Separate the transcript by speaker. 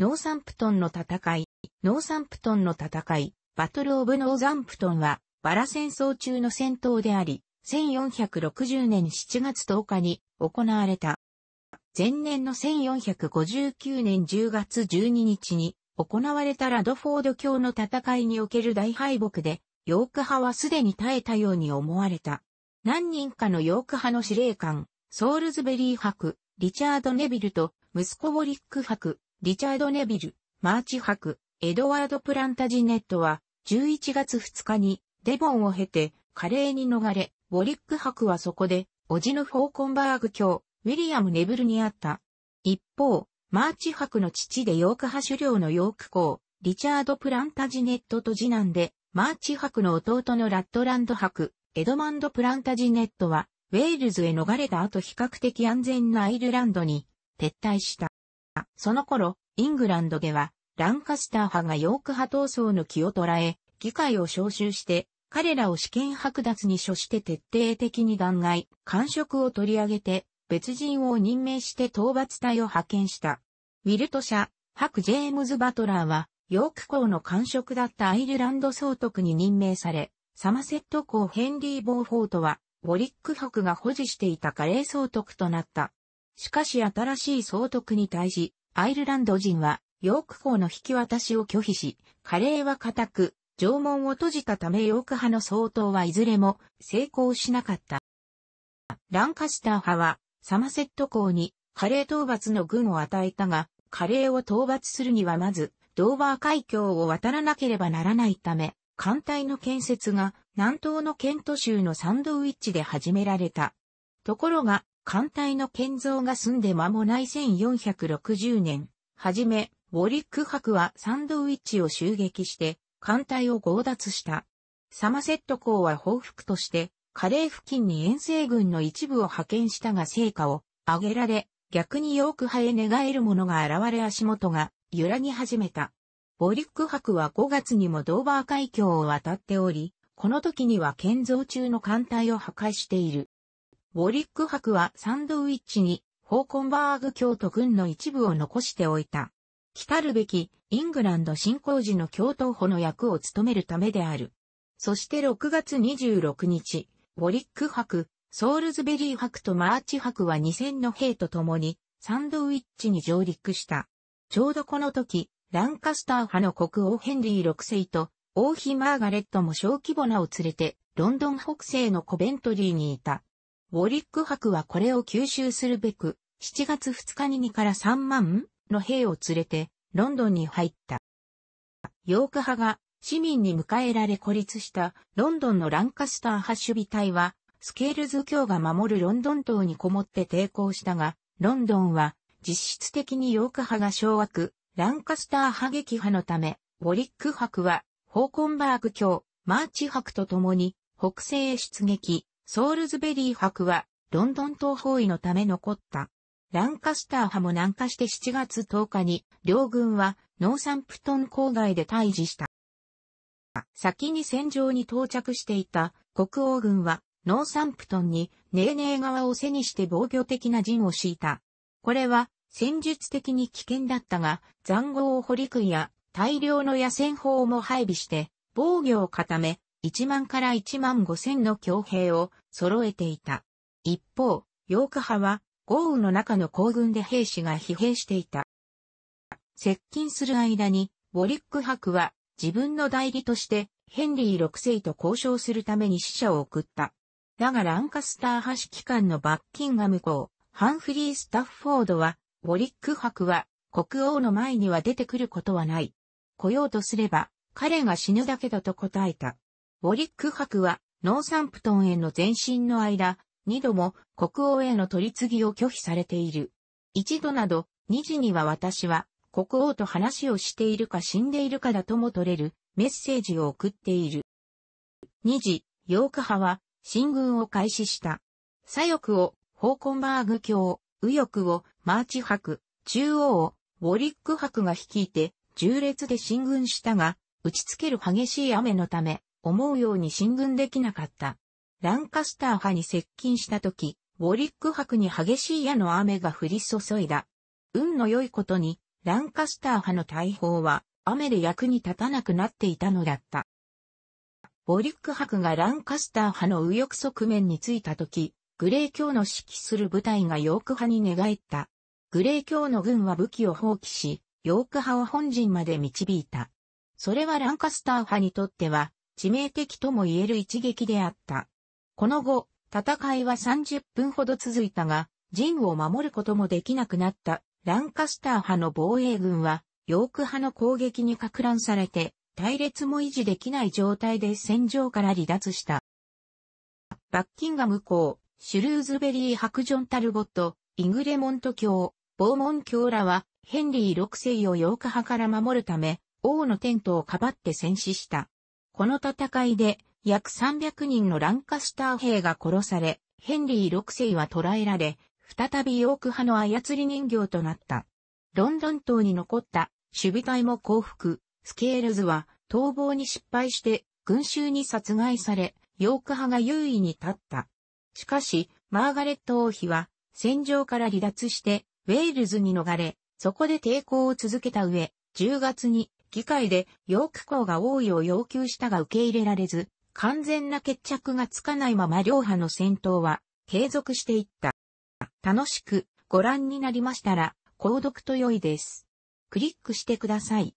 Speaker 1: ノーサンプトンの戦い、ノーサンプトンの戦い、バトルオブノーザンプトンは、バラ戦争中の戦闘であり、1460年7月10日に行われた。前年の1459年10月12日に行われたラドフォード教の戦いにおける大敗北で、ヨーク派はすでに耐えたように思われた。何人かのヨーク派の司令官、ソールズベリー伯、リチャード・ネビルと息子ボリック伯、リチャード・ネビル、マーチ博、エドワード・プランタジネットは、11月2日に、デボンを経て、華麗に逃れ、ウォリック博はそこで、おじのフォーコンバーグ卿、ウィリアム・ネブルにあった。一方、マーチ博の父でヨーク派首領のヨーク公、リチャード・プランタジネットと次男で、マーチ博の弟のラットランド博、エドマンド・プランタジネットは、ウェールズへ逃れた後比較的安全なアイルランドに撤退した。その頃、イングランドでは、ランカスター派がヨーク派闘争の気を捉え、議会を招集して、彼らを試験剥奪に処して徹底的に弾劾、官職を取り上げて、別人を任命して討伐隊を派遣した。ウィルト社、白ジェームズ・バトラーは、ヨーク校の官職だったアイルランド総督に任命され、サマセット校ヘンリー・ボーフォートは、ウォリック博が保持していたカレー総督となった。しかし新しい総督に対し、アイルランド人は、ヨーク法の引き渡しを拒否し、カレーは固く、縄文を閉じたためヨーク派の総統はいずれも成功しなかった。ランカスター派は、サマセット公にカレー討伐の軍を与えたが、カレーを討伐するにはまず、ドーバー海峡を渡らなければならないため、艦隊の建設が南東のケント州のサンドウィッチで始められた。ところが、艦隊の建造が済んで間もない1460年、はじめ、ウォリック博はサンドウィッチを襲撃して、艦隊を強奪した。サマセット港は報復として、カレー付近に遠征軍の一部を派遣したが成果を上げられ、逆にヨーク派へ寝返る者が現れ足元が揺らぎ始めた。ボリック博は5月にもドーバー海峡を渡っており、この時には建造中の艦隊を破壊している。ウォリック博はサンドウィッチに、ホーコンバーグ教徒軍の一部を残しておいた。来たるべき、イングランド侵攻時の教徒補の役を務めるためである。そして6月26日、ウォリック博、ソールズベリー博とマーチ博は2000の兵と共に、サンドウィッチに上陸した。ちょうどこの時、ランカスター派の国王ヘンリー6世と、王妃マーガレットも小規模なを連れて、ロンドン北西のコベントリーにいた。ウォリック博はこれを吸収するべく、7月2日に2から3万の兵を連れて、ロンドンに入った。ヨーク派が市民に迎えられ孤立したロンドンのランカスター派守備隊は、スケールズ教が守るロンドン島にこもって抵抗したが、ロンドンは実質的にヨーク派が掌握、ランカスター派撃派のため、ウォリック博は、ホーコンバーグ教、マーチ博と共に北西へ出撃、ソールズベリー博は、ロンドン東方位のため残った。ランカスター派も南下して7月10日に、両軍は、ノーサンプトン郊外で退治した。先に戦場に到着していた国王軍は、ノーサンプトンにネーネー側を背にして防御的な陣を敷いた。これは、戦術的に危険だったが、残壕を掘り食いや、大量の野戦砲も配備して、防御を固め、1万から1万5千の強兵を揃えていた。一方、ヨーク派は豪雨の中の行軍で兵士が疲弊していた。接近する間に、ボリック博は自分の代理としてヘンリー6世と交渉するために使者を送った。だがランカスター派指揮官のバッキンガム校、ハンフリー・スタッフォードは、ボリック博は国王の前には出てくることはない。来ようとすれば、彼が死ぬだけだと答えた。ウォリック博は、ノーサンプトンへの前進の間、二度も国王への取り次ぎを拒否されている。一度など、二時には私は、国王と話をしているか死んでいるかだとも取れるメッセージを送っている。二時、8日派は進軍を開始した。左翼をホーコンバーグ教、右翼をマーチ博、中央をウォリック博が率いて、重列で進軍したが、打ちつける激しい雨のため、思うように進軍できなかった。ランカスター派に接近した時、ウォリック派に激しい矢の雨が降り注いだ。運の良いことに、ランカスター派の大砲は雨で役に立たなくなっていたのだった。ウォリック派がランカスター派の右翼側面についた時、グレー教の指揮する部隊がヨーク派に寝返った。グレー教の軍は武器を放棄し、ヨーク派を本陣まで導いた。それはランカスター派にとっては致命的とも言える一撃であった。この後、戦いは30分ほど続いたが、陣を守ることもできなくなったランカスター派の防衛軍は、ヨーク派の攻撃に撹乱されて、隊列も維持できない状態で戦場から離脱した。バッキンガム校、シュルーズベリー白ジョン・タルゴット、イグレモント教、ボーモン教らは、ヘンリー6世を8日派から守るため、王のテントをかばって戦死した。この戦いで約300人のランカスター兵が殺され、ヘンリー6世は捕らえられ、再びヨーク派の操り人形となった。ロンドン島に残った守備隊も降伏、スケールズは逃亡に失敗して群衆に殺害され、ヨーク派が優位に立った。しかし、マーガレット王妃は戦場から離脱してウェールズに逃れ、そこで抵抗を続けた上、10月に議会でヨーク校が王位を要求したが受け入れられず、完全な決着がつかないまま両派の戦闘は継続していった。楽しくご覧になりましたら、購読と良いです。クリックしてください。